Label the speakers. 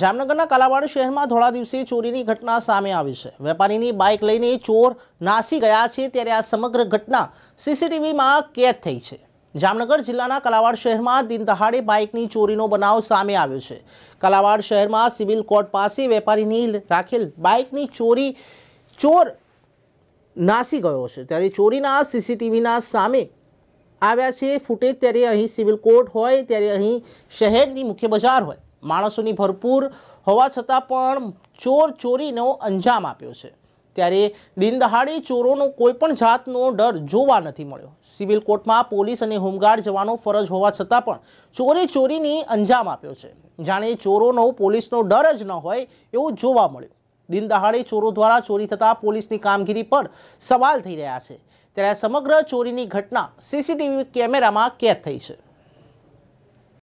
Speaker 1: જામનગરના કલાવાડ શહેરમાં થોડા દિવસે ચોરીની ઘટના સામે આવી છે વેપારીની બાઇક લઈને ચોર નાસી ગયા છે ત્યારે આ સમગ્ર ઘટના સીસીટીવીમાં કેદ થઈ છે જામનગર જિલ્લાના કલાવાડ શહેરમાં દિન દહાડે બાઇકની ચોરીનો બનાવ સામે આવ્યો છે કલાવાડ શહેરમાં સિવિલ કોર્ટ પાસે વેપારીની રાખેલ બાઇકની ચોરી ચોર નાસી ગયો છે ત્યારે ચોરીના સીસીટીવીના સામે આવ્યા છે ફૂટેજ ત્યારે અહીં સિવિલ કોર્ટ હોય ત્યારે અહીં શહેરની મુખ્ય બજાર હોય માણસોની ભરપૂર હોવા છતાં પણ ચોર ચોરીનો અંજામ આપ્યો છે ત્યારે દિન દહાડે ચોરોનો કોઈપણ જાતનો ડર જોવા નથી મળ્યો સિવિલ કોર્ટમાં પોલીસ અને હોમગાર્ડ જવાનો ફરજ હોવા છતાં પણ ચોરે ચોરીની અંજામ આપ્યો છે જાણે ચોરોનો પોલીસનો ડર જ ન હોય એવું જોવા મળ્યું દિન દહાડે ચોરો દ્વારા ચોરી થતાં પોલીસની કામગીરી પર સવાલ થઈ રહ્યા છે ત્યારે સમગ્ર ચોરીની ઘટના સીસીટીવી કેમેરામાં કેદ થઈ છે